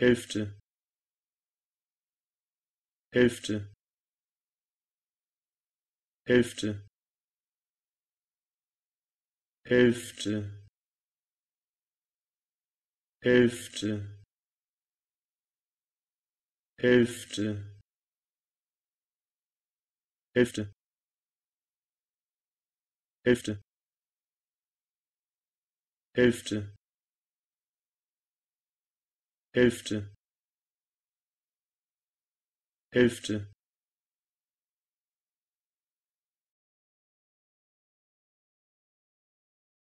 hälfte hälfte Hälfte Hälfte Hälfte Hälfte Hälfte Hälfte Hälfte hälfte